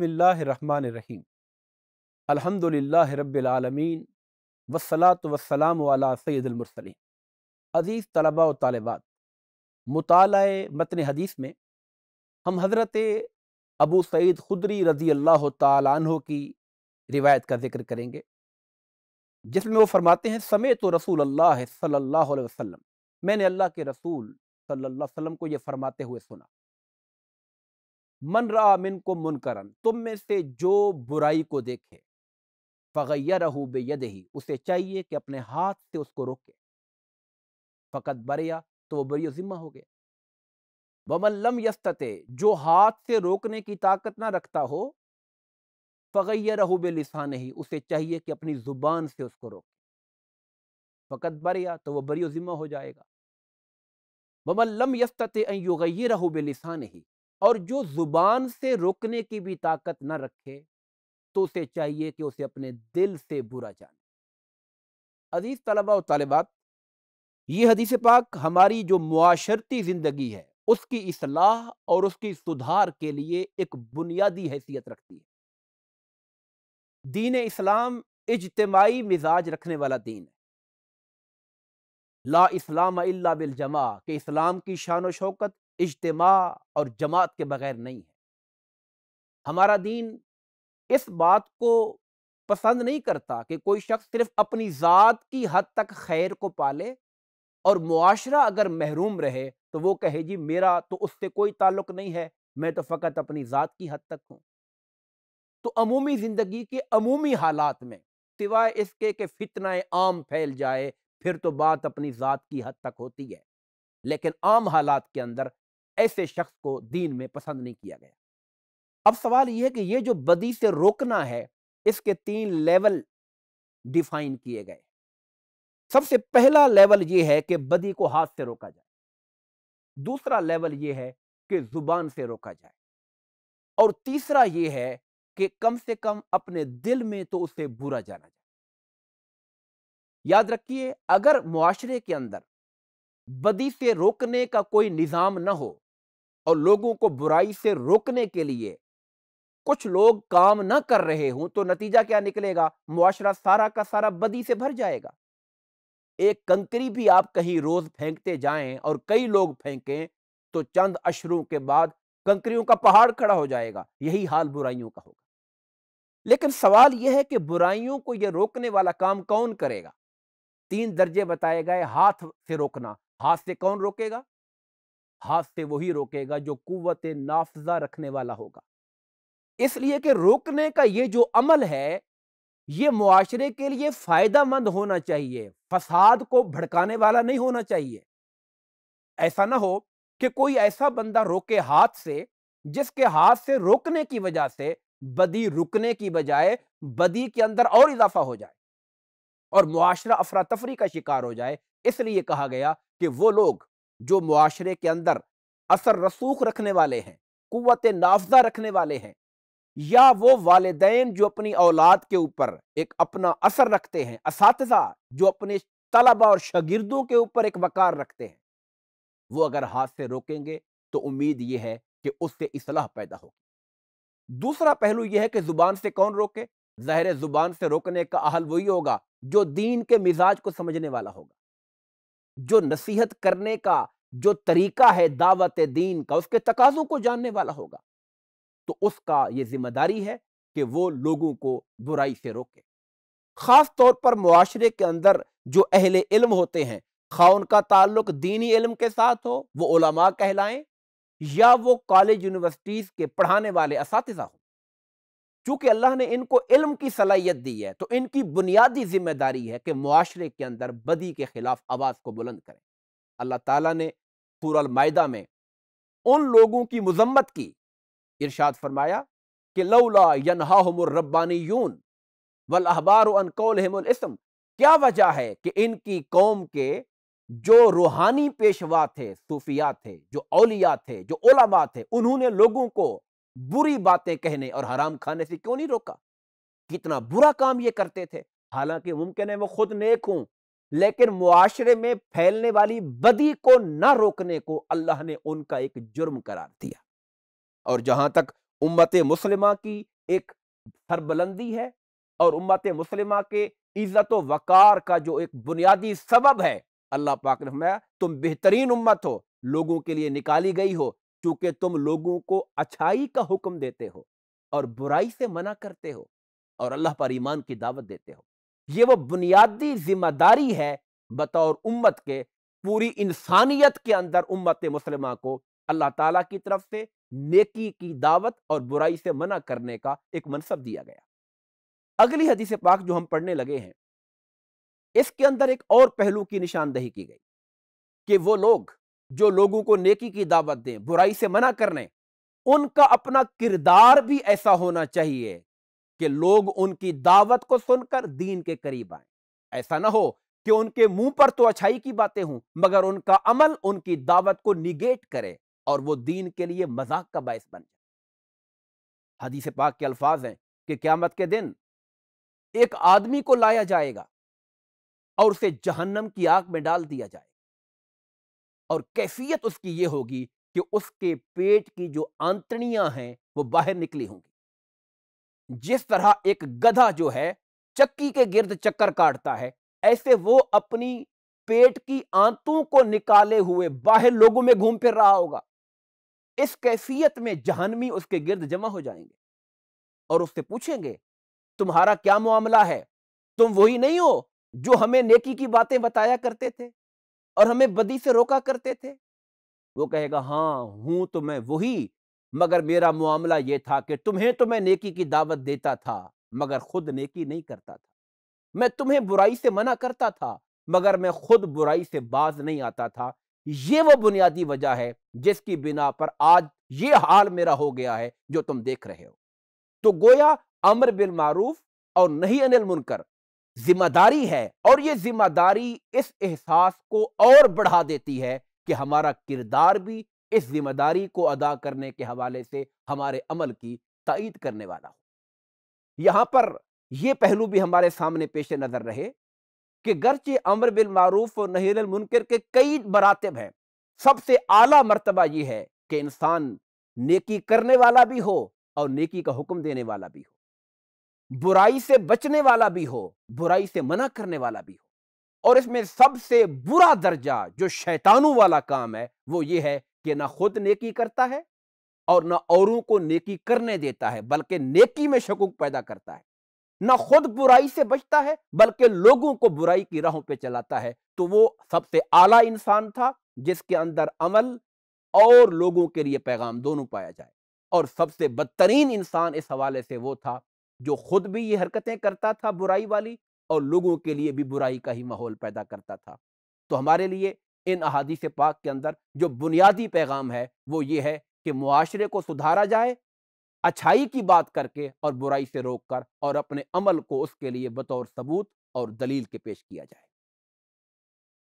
बसमीम अलहमदिल्ला रबालमीन वसलात वसलाम वाला सैदुलमरसलिन अज़ीज़ तलबा व तालबात मताल मतन हदीस में हम हज़रत अबू सैद खुदरी रज़ी अल्लाह तहों की रिवायत का जिक्र करेंगे जिसमें वो फरमाते हैं समय तो रसूल अल्लाह सल्लल्लाहु अलैहि मैंने अल्लाह के रसूल सल्लल्लाहु अलैहि को यह फरमाते हुए सुना मन रहा मिन को मुनकरन तुम में से जो बुराई को देखे फ़गैया रहू ही उसे चाहिए कि अपने हाथ से उसको रोके फ़कत बरिया तो वो बरियो ज़िम्मा हो गया वमल्लम यस्तते जो हाथ से रोकने की ताकत ना रखता हो फ़गैया रहू बे ही उसे चाहिए कि अपनी ज़ुबान से उसको रोके फ़कत बरिया तो वह बरियो ज़िम्मा हो जाएगा बमलम यस्तते युगैर रहू बे ही और जो ज़ुबान से रोकने की भी ताकत न रखे तो उसे चाहिए कि उसे अपने दिल से बुरा जाने अजीज़ तलबा और तालिबात ये हदीस पाक हमारी जो मुआशरती ज़िंदगी है उसकी असलाह और उसकी सुधार के लिए एक बुनियादी हैसियत रखती है दीन इस्लाम इजतमाही मिजाज रखने वाला दीन है ला इस्लाम अल्ला बिल जमा के इस्लाम की शान शौकत इजतमा और जमात के बगैर नहीं है हमारा दीन इस बात को पसंद नहीं करता कि कोई शख्स सिर्फ अपनी ज़ात की हद तक खैर को पाले और मुआशरा अगर महरूम रहे तो वो कहे जी मेरा तो उससे कोई ताल्लुक नहीं है मैं तो फ़कत अपनी ज़ात की हद तक हूँ तो अमूमी ज़िंदगी के अमूमी हालात में सिवाय इसके कि फितना आम फैल जाए फिर तो बात अपनी ज़ात की हद तक होती है लेकिन आम हालात के अंदर ऐसे शख्स को दीन में पसंद नहीं किया गया अब सवाल यह है कि ये जो बदी से रोकना है इसके तीन लेवल डिफाइन किए गए सबसे पहला लेवल ये है कि बदी को हाथ से रोका जाए दूसरा लेवल ये है कि जुबान से रोका जाए और तीसरा ये है कि कम से कम अपने दिल में तो उसे बुरा जाना जाए याद रखिए अगर मुआशरे के अंदर बदी से रोकने का कोई निज़ाम ना हो और लोगों को बुराई से रोकने के लिए कुछ लोग काम ना कर रहे हों तो नतीजा क्या निकलेगा मुआशरा सारा का सारा बदी से भर जाएगा एक कंकरी भी आप कहीं रोज फेंकते जाएं और कई लोग फेंकें तो चंद अशरों के बाद कंकरियों का पहाड़ खड़ा हो जाएगा यही हाल बुराइयों का होगा लेकिन सवाल यह है कि बुराइयों को यह रोकने वाला काम कौन करेगा तीन दर्जे बताए गए हाथ से रोकना हाथ से कौन रोकेगा हाथ से वही रोकेगा जो कुत नाफजा रखने वाला होगा इसलिए कि रोकने का ये जो अमल है ये मुआशरे के लिए फ़ायदा मंद होना चाहिए फसाद को भड़काने वाला नहीं होना चाहिए ऐसा ना हो कि कोई ऐसा बंदा रोके हाथ से जिसके हाथ से रोकने की वजह से बदी रुकने की बजाय बदी के अंदर और इजाफा हो जाए और मुआशरा अफरा तफरी का शिकार हो जाए इसलिए कहा गया कि वो लोग जो मुआरे के अंदर असर रसूख रखने वाले हैं कुत नाफजा रखने वाले हैं या वो वालदेन जो अपनी औलाद के ऊपर एक अपना असर रखते हैं इस जो अपने तलबा और शगिर्दों के ऊपर एक वकार रखते हैं वो अगर हाथ से रोकेंगे तो उम्मीद ये है कि उससे इसलाह पैदा होगी दूसरा पहलू यह है कि ज़ुबान से कौन रोके जहर ज़ुबान से रोकने का अहल वही होगा जो दीन के मिजाज को समझने वाला होगा जो नसीहत करने का जो तरीका है दावत दीन का उसके तकाजों को जानने वाला होगा तो उसका यह जिम्मेदारी है कि वो लोगों को बुराई से रोके ख़ास तौर पर मुआरे के अंदर जो अहले इल्म होते हैं खा उनका ताल्लुक दीनी इल्म के साथ हो वो ओलमा कहलाएं या वो कॉलेज यूनिवर्सिटीज़ के पढ़ाने वाले इसातजा हो चूंकि अल्लाह ने इनको इल्म की सलाहियत दी है तो इनकी बुनियादी जिम्मेदारी है कि माशरे के अंदर बदी के खिलाफ आवाज़ को बुलंद करें अल्लाह ताला ने सूरल मायदा में उन लोगों की मजम्मत की इरशाद फरमाया कि लौला यनहाहमरब्बानी यून वल अहबार अनकौलहमसम क्या वजह है कि इनकी कौम के जो रूहानी पेशवा थे सूफिया थे जो अलिया थे जो ओलामा थे उन्होंने लोगों को बुरी बातें कहने और हराम खाने से क्यों नहीं रोका कितना बुरा काम ये करते थे हालांकि मुमकिन है वो खुद नेक हूं लेकिन मुआशरे में फैलने वाली बदी को ना रोकने को अल्लाह ने उनका एक जुर्म करार दिया और जहां तक उम्मत मुसलिमा की एक सरबुलंदी है और उम्मत मुसलिमा के इज्जत वकार का जो एक बुनियादी सबब है अल्लाह पाक ने फरमाया तुम बेहतरीन उम्मत हो लोगों के लिए निकाली गई हो चूंकि तुम लोगों को अच्छाई का हुक्म देते हो और बुराई से मना करते हो और अल्लाह पर ईमान की दावत देते हो ये वो बुनियादी जिम्मेदारी है बतौर उम्मत के पूरी इंसानियत के अंदर उम्मत मुसलमान को अल्लाह ताला की तरफ से नेकी की दावत और बुराई से मना करने का एक मनसब दिया गया अगली हदीस पाक जो हम पढ़ने लगे हैं इसके अंदर एक और पहलू की निशानदही की गई कि वो लोग जो लोगों को नेकी की दावत दें बुराई से मना कर लें उनका अपना किरदार भी ऐसा होना चाहिए कि लोग उनकी दावत को सुनकर दीन के करीब आए ऐसा ना हो कि उनके मुंह पर तो अच्छाई की बातें हों मगर उनका अमल उनकी दावत को निगेट करे और वो दीन के लिए मजाक का बायस बन जाए हदीस पाक के अल्फाज हैं कि क्यामत के दिन एक आदमी को लाया जाएगा और उसे जहन्नम की आग में डाल दिया जाएगा और कैफियत उसकी ये होगी कि उसके पेट की जो आंतड़ियां हैं वो बाहर निकली होंगी जिस तरह एक गधा जो है चक्की के गिर्द चक्कर काटता है ऐसे वो अपनी पेट की आंतों को निकाले हुए बाहर लोगों में घूम फिर रहा होगा इस कैफियत में जहनवी उसके गिर्द जमा हो जाएंगे और उससे पूछेंगे तुम्हारा क्या मामला है तुम वही नहीं हो जो हमें नेकी की बातें बताया करते थे और हमें बदी से रोका करते थे वो कहेगा हाँ हूं तो मैं वही मगर मेरा मामला यह था कि तुम्हें तो मैं नेकी की दावत देता था मगर खुद नेकी नहीं करता था मैं तुम्हें बुराई से मना करता था मगर मैं खुद बुराई से बाज नहीं आता था ये वो बुनियादी वजह है जिसकी बिना पर आज ये हाल मेरा हो गया है जो तुम देख रहे हो तो गोया अमर बिल मारूफ और नहीं अनिल मुनकर जिम्मेदारी है और ये जिम्मेदारी इस एहसास को और बढ़ा देती है कि हमारा किरदार भी इस जिम्मेदारी को अदा करने के हवाले से हमारे अमल की तइद करने वाला हो यहां पर यह पहलू भी हमारे सामने पेश नज़र रहे कि गरचे अमर बिल मारूफ और नहर मुनकर के कई मरातब हैं सबसे आला मरतबा यह है कि इंसान नेकी करने वाला भी हो और नेकी का हुक्म देने वाला भी हो बुराई से बचने वाला भी हो बुराई से मना करने वाला भी हो और इसमें सबसे बुरा दर्जा जो शैतानों वाला काम है वो ये है कि ना खुद नेकी करता है और ना औरों को नेकी करने देता है बल्कि नेकी में शकूक पैदा करता है ना खुद बुराई से बचता है बल्कि लोगों को बुराई की राहों पे चलाता है तो वो सबसे आला इंसान था जिसके अंदर अमल और लोगों के लिए पैगाम दोनों पाया जाए और सबसे बदतरीन इंसान इस हवाले से वो था जो खुद भी ये हरकतें करता था बुराई वाली और लोगों के लिए भी बुराई का ही माहौल पैदा करता था तो हमारे लिए इन अहादीस पाक के अंदर जो बुनियादी पैगाम है वो ये है कि मुआरे को सुधारा जाए अच्छाई की बात करके और बुराई से रोक कर और अपने अमल को उसके लिए बतौर सबूत और दलील के पेश किया जाए